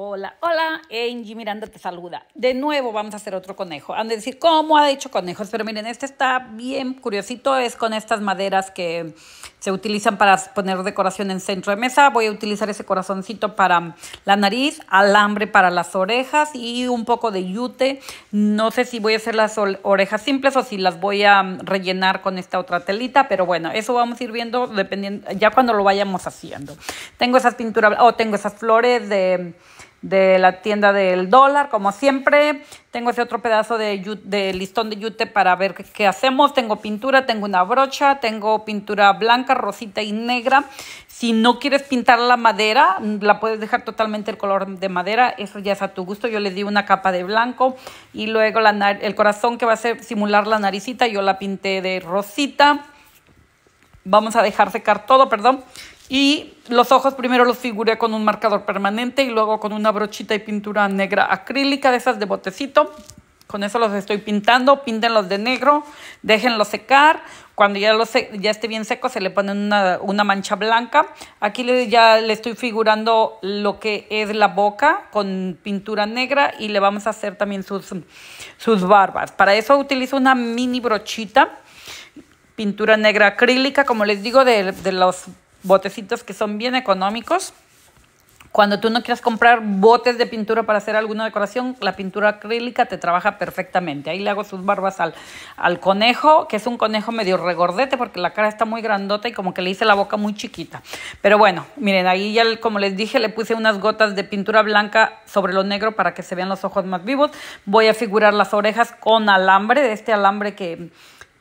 Hola, hola, Angie Miranda te saluda. De nuevo vamos a hacer otro conejo. Han de decir, ¿cómo ha hecho conejos? Pero miren, este está bien curiosito, es con estas maderas que se utilizan para poner decoración en centro de mesa. Voy a utilizar ese corazoncito para la nariz, alambre para las orejas y un poco de yute. No sé si voy a hacer las orejas simples o si las voy a mm, rellenar con esta otra telita, pero bueno, eso vamos a ir viendo dependiendo, ya cuando lo vayamos haciendo. Tengo esas pinturas, o oh, tengo esas flores de de la tienda del dólar, como siempre. Tengo ese otro pedazo de, de listón de yute para ver qué, hacemos. Tengo pintura, tengo una brocha, tengo pintura blanca, rosita y negra. Si no quieres pintar la madera, la puedes dejar totalmente el color de madera. Eso ya es a tu gusto. Yo le di una capa de blanco y luego el corazón que va a ser simular la naricita, yo la pinté de rosita. Vamos a dejar secar todo, perdón. Y los ojos primero los figuré con un marcador permanente y luego con una brochita y pintura negra acrílica de esas de botecito. Con eso los estoy pintando, píntenlos de negro, déjenlos secar. Cuando ya, ya esté bien seco se le pone una, mancha blanca. Aquí ya le estoy figurando lo que es la boca con pintura negra y le vamos a hacer también sus, sus barbas. Para eso utilizo una mini brochita, pintura negra acrílica, como les digo, de los botecitos que son bien económicos. Cuando tú no quieras comprar botes de pintura para hacer alguna decoración, la pintura acrílica te trabaja perfectamente. Ahí le hago sus barbas al, conejo, que es un conejo medio regordete porque la cara está muy grandota y como que le hice la boca muy chiquita. Pero bueno, miren, ahí ya como les dije, le puse unas gotas de pintura blanca sobre lo negro para que se vean los ojos más vivos. Voy a figurar las orejas con alambre, de este alambre que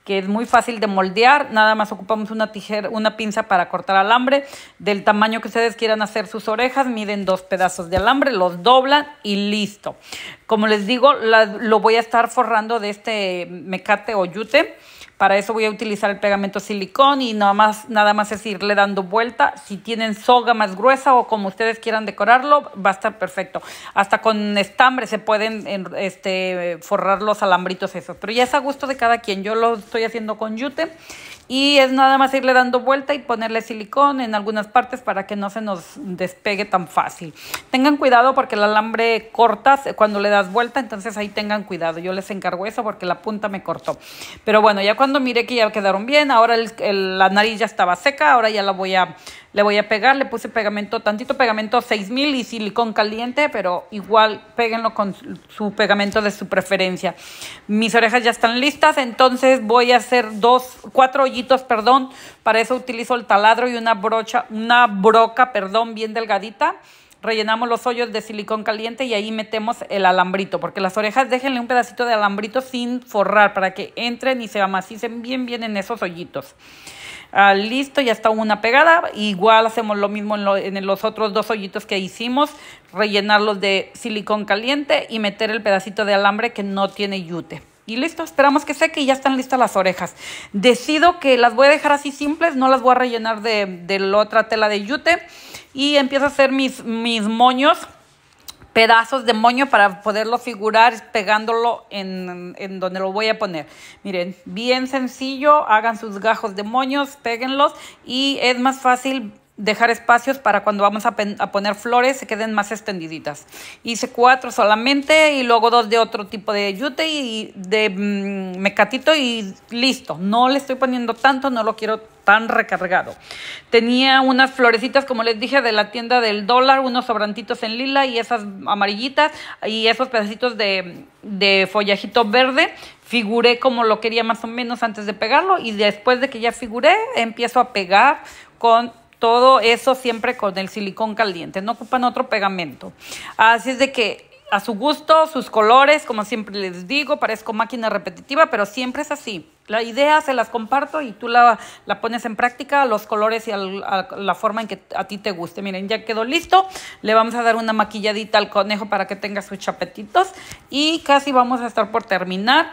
que es muy fácil de moldear. Nada más ocupamos una tijera, una pinza para cortar alambre. Del tamaño que ustedes quieran hacer sus orejas, miden dos pedazos de alambre, los doblan y listo. Como les digo, lo voy a estar forrando de este mecate o yute. Para eso voy a utilizar el pegamento silicón y nada más, nada más es irle dando vuelta. Si tienen soga más gruesa o como ustedes quieran decorarlo, va a estar perfecto. Hasta con estambre se pueden este, forrar los alambritos esos. Pero ya es a gusto de cada quien. Yo lo estoy haciendo con yute y es nada más irle dando vuelta y ponerle silicón en algunas partes para que no se nos despegue tan fácil. Tengan cuidado porque el alambre cortas cuando le das vuelta, entonces ahí tengan cuidado. Yo les encargo eso porque la punta me cortó. Pero bueno, ya cuando miré que ya quedaron bien, ahora la nariz ya estaba seca, ahora ya la voy a, le voy a pegar, le puse pegamento, tantito pegamento 6000 y silicón caliente, pero igual péguenlo con su pegamento de su preferencia. Mis orejas ya están listas, entonces voy a hacer dos, cuatro hoyitos, perdón, para eso utilizo el taladro y una brocha, una broca, perdón, bien delgadita rellenamos los hoyos de silicón caliente y ahí metemos el alambrito, porque las orejas déjenle un pedacito de alambrito sin forrar para que entren y se amacicen bien bien en esos hoyitos. Ah, listo, ya está una pegada. Igual hacemos lo mismo en, los otros dos hoyitos que hicimos, rellenarlos de silicón caliente y meter el pedacito de alambre que no tiene yute. Y listo, esperamos que seque y ya están listas las orejas. Decido que las voy a dejar así simples, no las voy a rellenar de, de la otra tela de yute y empiezo a hacer mis, mis moños, pedazos de moño para poderlo figurar pegándolo en, en donde lo voy a poner. Miren, bien sencillo, hagan sus gajos de moños, péguenlos y es más fácil dejar espacios para cuando vamos a, poner flores se queden más extendiditas. Hice cuatro solamente y luego dos de otro tipo de yute y de mm, mecatito y listo. No le estoy poniendo tanto, no lo quiero tan recargado. Tenía unas florecitas, como les dije, de la tienda del dólar, unos sobrantitos en lila y esas amarillitas y esos pedacitos de, de follajito verde figuré como lo quería más o menos antes de pegarlo y después de que ya figuré empiezo a pegar con todo eso siempre con el silicón caliente, no ocupan otro pegamento. Así es de que a su gusto, sus colores, como siempre les digo, parezco máquina repetitiva, pero siempre es así. La idea se las comparto y tú la, pones en práctica, los colores y la forma en que a ti te guste. Miren, ya quedó listo. Le vamos a dar una maquilladita al conejo para que tenga sus chapetitos y casi vamos a estar por terminar.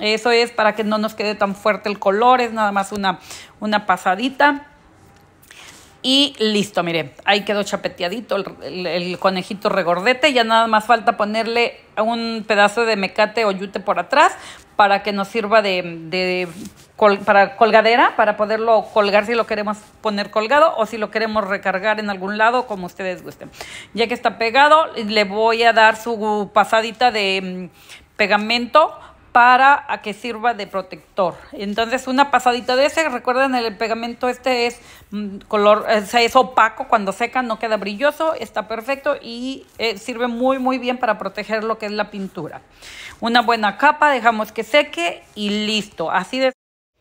Eso es para que no nos quede tan fuerte el color, es nada más una pasadita. Y listo, miren, ahí quedó chapeteadito el, conejito regordete. Ya nada más falta ponerle un pedazo de mecate o yute por atrás para que nos sirva de, colgadera, para poderlo colgar si lo queremos poner colgado o si lo queremos recargar en algún lado, como ustedes gusten. Ya que está pegado, le voy a dar su pasadita de mm, pegamento para a que sirva de protector. Entonces una pasadita de ese, recuerden el pegamento este es mm, color, eh, es, opaco, cuando seca no queda brilloso, está perfecto y eh, sirve muy muy bien para proteger lo que es la pintura. Una buena capa, dejamos que seque y listo. Así de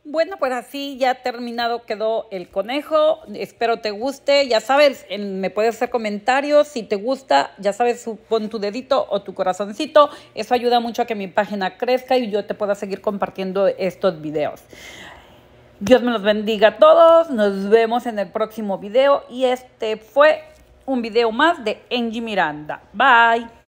bueno, pues así ya terminado quedó el conejo. Espero te guste. Ya sabes, me puedes hacer comentarios. Si te gusta, ya sabes, pon tu dedito o tu corazoncito. Eso ayuda mucho a que mi página crezca y yo te pueda seguir compartiendo estos videos. Dios me los bendiga a todos. Nos vemos en el próximo video. Y este fue un video más de Angie Miranda. Bye.